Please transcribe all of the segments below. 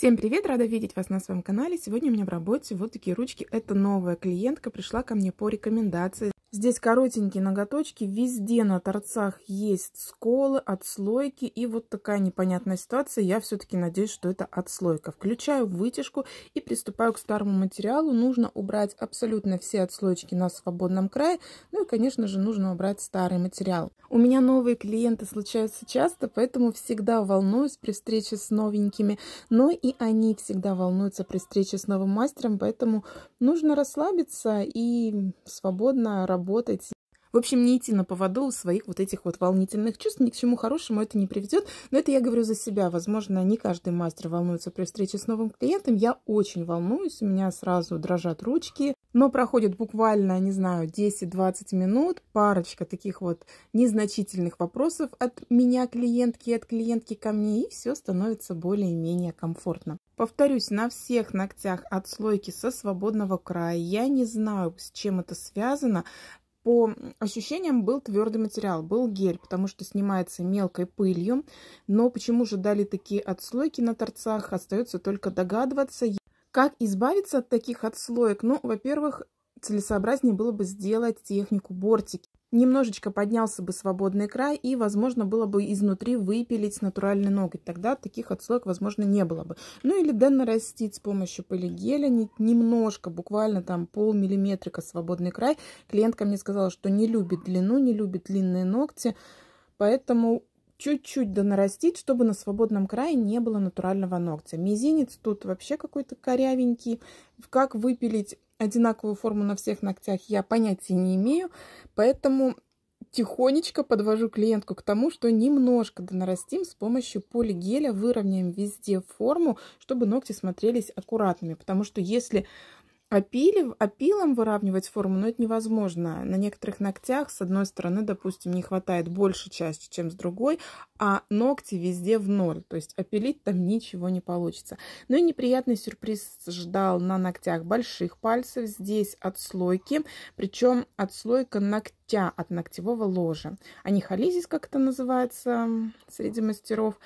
Всем привет, рада видеть вас на своем канале. Сегодня у меня в работе вот такие ручки. Это новая клиентка, пришла ко мне по рекомендации. Здесь коротенькие ноготочки, везде на торцах есть сколы, отслойки и вот такая непонятная ситуация. Я все-таки надеюсь, что это отслойка. Включаю вытяжку и приступаю к старому материалу. Нужно убрать абсолютно все отслойки на свободном крае. Ну и, конечно же, нужно убрать старый материал. У меня новые клиенты случаются часто, поэтому всегда волнуюсь при встрече с новенькими. Но и они всегда волнуются при встрече с новым мастером, поэтому нужно расслабиться и свободно работать работать. В общем, не идти на поводу у своих вот этих вот волнительных чувств, ни к чему хорошему это не приведет. Но это я говорю за себя. Возможно, не каждый мастер волнуется при встрече с новым клиентом. Я очень волнуюсь, у меня сразу дрожат ручки, но проходит буквально, не знаю, 10-20 минут, парочка таких вот незначительных вопросов от меня клиентки, от клиентки ко мне, и все становится более-менее комфортно. Повторюсь, на всех ногтях отслойки со свободного края. Я не знаю, с чем это связано по ощущениям был твердый материал, был гель, потому что снимается мелкой пылью. Но почему же дали такие отслойки на торцах, остается только догадываться. Как избавиться от таких отслоек? Ну, во-первых, целесообразнее было бы сделать технику бортики. Немножечко поднялся бы свободный край и, возможно, было бы изнутри выпилить натуральный ноготь. Тогда таких отслоек, возможно, не было бы. Ну или нарастить с помощью полигеля немножко, буквально там полмиллиметрика свободный край. Клиентка мне сказала, что не любит длину, не любит длинные ногти. Поэтому чуть-чуть донарастить, чтобы на свободном крае не было натурального ногтя. Мизинец тут вообще какой-то корявенький. Как выпилить одинаковую форму на всех ногтях, я понятия не имею. Поэтому тихонечко подвожу клиентку к тому, что немножко донарастим с помощью полигеля, выровняем везде форму, чтобы ногти смотрелись аккуратными. Потому что если Опилив, опилом выравнивать форму, но это невозможно. На некоторых ногтях с одной стороны, допустим, не хватает больше части, чем с другой, а ногти везде в ноль. То есть опилить там ничего не получится. Ну и неприятный сюрприз ждал на ногтях больших пальцев. Здесь отслойки, причем отслойка ногтя от ногтевого ложа. Анихолизис, как это называется среди мастеров.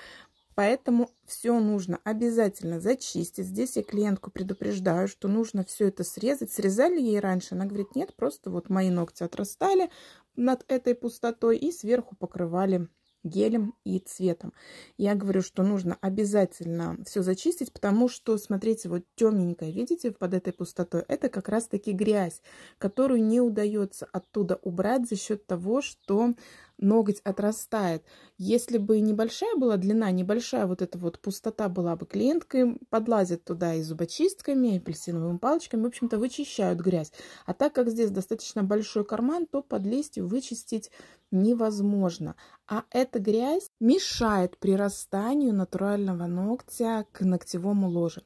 Поэтому все нужно обязательно зачистить. Здесь я клиентку предупреждаю, что нужно все это срезать. Срезали ей раньше? Она говорит, нет, просто вот мои ногти отрастали над этой пустотой и сверху покрывали гелем и цветом. Я говорю, что нужно обязательно все зачистить, потому что, смотрите, вот темненькое, видите, под этой пустотой, это как раз-таки грязь, которую не удается оттуда убрать за счет того, что ноготь отрастает. Если бы небольшая была длина, небольшая вот эта вот пустота была бы, клиенткой подлазят туда и зубочистками, и апельсиновыми палочками, в общем-то, вычищают грязь. А так как здесь достаточно большой карман, то под листью вычистить невозможно. А эта грязь мешает прирастанию натурального ногтя к ногтевому ложе.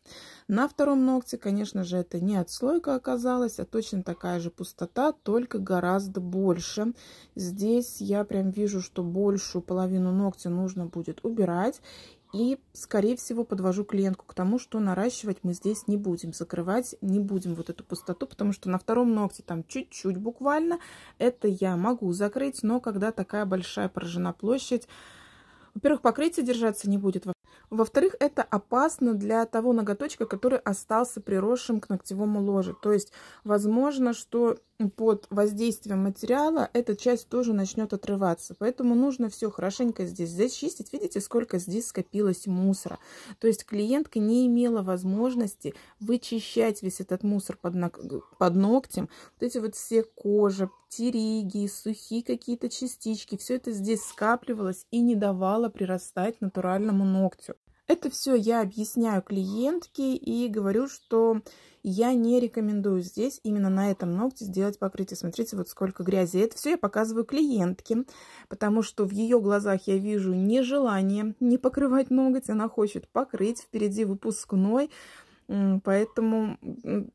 На втором ногте, конечно же, это не отслойка оказалась, а точно такая же пустота, только гораздо больше. Здесь я прям прям вижу, что большую половину ногтя нужно будет убирать. И, скорее всего, подвожу клиентку к тому, что наращивать мы здесь не будем, закрывать не будем вот эту пустоту, потому что на втором ногте там чуть-чуть буквально это я могу закрыть, но когда такая большая поражена площадь, во-первых, покрытие держаться не будет, во-вторых, это опасно для того ноготочка, который остался приросшим к ногтевому ложе. То есть, возможно, что под воздействием материала эта часть тоже начнет отрываться. Поэтому нужно все хорошенько здесь зачистить. Видите, сколько здесь скопилось мусора. То есть клиентка не имела возможности вычищать весь этот мусор под, ног... под ногтем. Вот эти вот все кожи, териги, сухие какие-то частички. Все это здесь скапливалось и не давало прирастать натуральному ногтю. Это все я объясняю клиентке и говорю, что я не рекомендую здесь именно на этом ногте сделать покрытие. Смотрите, вот сколько грязи. Это все я показываю клиентке, потому что в ее глазах я вижу нежелание не покрывать ноготь. Она хочет покрыть. Впереди выпускной. Поэтому,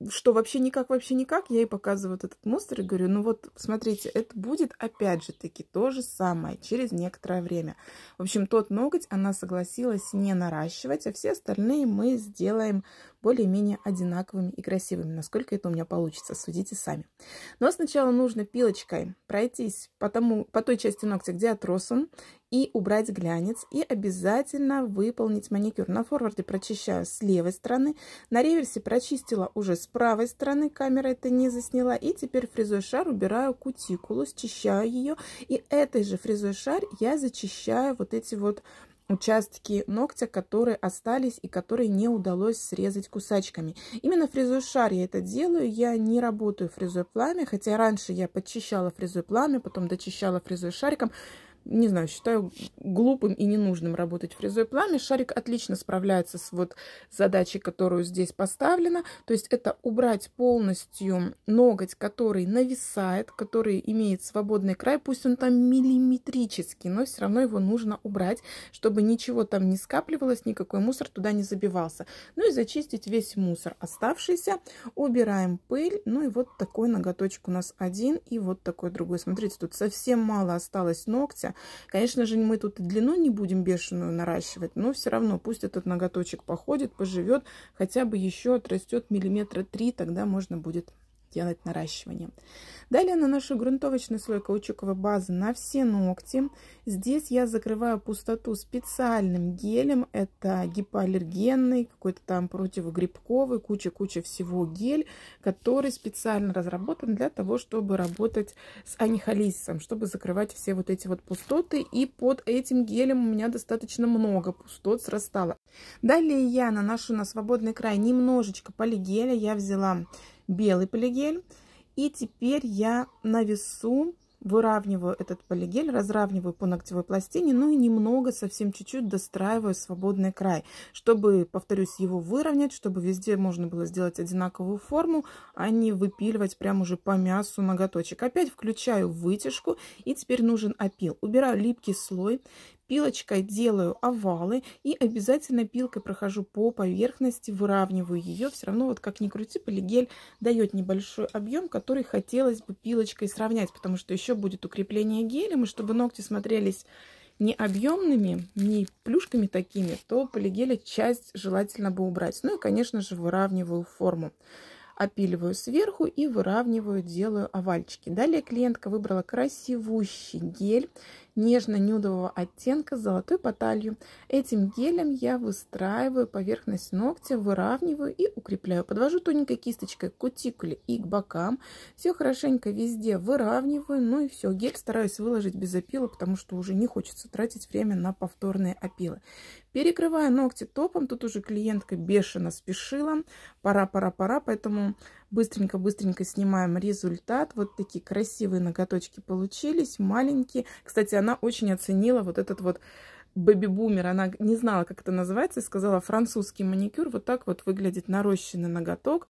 что вообще никак, вообще никак, я ей показываю вот этот мусор и говорю, ну вот, смотрите, это будет опять же таки то же самое через некоторое время. В общем, тот ноготь она согласилась не наращивать, а все остальные мы сделаем более-менее одинаковыми и красивыми. Насколько это у меня получится, судите сами. Но сначала нужно пилочкой пройтись по, тому, по той части ногтя, где отрос он, и убрать глянец, и обязательно выполнить маникюр. На форварде прочищаю с левой стороны, на реверсе прочистила уже с правой стороны, камера это не засняла, и теперь фрезой шар убираю кутикулу, счищаю ее, и этой же фрезой шар я зачищаю вот эти вот участки ногтя, которые остались и которые не удалось срезать кусачками. Именно фрезу шар я это делаю, я не работаю фрезой пламя, хотя раньше я подчищала фрезой пламя, потом дочищала фрезой шариком, не знаю, считаю глупым и ненужным работать фрезой пламя. Шарик отлично справляется с вот задачей, которую здесь поставлена. То есть это убрать полностью ноготь, который нависает, который имеет свободный край. Пусть он там миллиметрический, но все равно его нужно убрать, чтобы ничего там не скапливалось, никакой мусор туда не забивался. Ну и зачистить весь мусор оставшийся. Убираем пыль. Ну и вот такой ноготочек у нас один и вот такой другой. Смотрите, тут совсем мало осталось ногтя. Конечно же, мы тут и длину не будем бешеную наращивать, но все равно пусть этот ноготочек походит, поживет, хотя бы еще отрастет миллиметра три, тогда можно будет делать наращивание. Далее наношу грунтовочный слой каучуковой базы на все ногти. Здесь я закрываю пустоту специальным гелем. Это гипоаллергенный, какой-то там противогрибковый, куча-куча всего гель, который специально разработан для того, чтобы работать с анихолизисом, чтобы закрывать все вот эти вот пустоты. И под этим гелем у меня достаточно много пустот срастало. Далее я наношу на свободный край немножечко полигеля. Я взяла белый полигель. И теперь я на весу выравниваю этот полигель, разравниваю по ногтевой пластине, ну и немного, совсем чуть-чуть достраиваю свободный край, чтобы, повторюсь, его выровнять, чтобы везде можно было сделать одинаковую форму, а не выпиливать прям уже по мясу ноготочек. Опять включаю вытяжку и теперь нужен опил. Убираю липкий слой, Пилочкой делаю овалы и обязательно пилкой прохожу по поверхности, выравниваю ее. Все равно, вот как ни крути, полигель дает небольшой объем, который хотелось бы пилочкой сравнять, потому что еще будет укрепление гелем, и чтобы ногти смотрелись не объемными, не плюшками такими, то полигеля часть желательно бы убрать. Ну и, конечно же, выравниваю форму опиливаю сверху и выравниваю, делаю овальчики. Далее клиентка выбрала красивущий гель нежно-нюдового оттенка с золотой баталью. Этим гелем я выстраиваю поверхность ногтя, выравниваю и укрепляю. Подвожу тоненькой кисточкой к кутикуле и к бокам. Все хорошенько везде выравниваю. Ну и все. Гель стараюсь выложить без опила, потому что уже не хочется тратить время на повторные опилы. Перекрываю ногти топом. Тут уже клиентка бешено спешила. Пора, пора, пора. Поэтому Быстренько-быстренько снимаем результат. Вот такие красивые ноготочки получились, маленькие. Кстати, она очень оценила вот этот вот бэби-бумер. Она не знала, как это называется, и сказала, французский маникюр. Вот так вот выглядит нарощенный ноготок.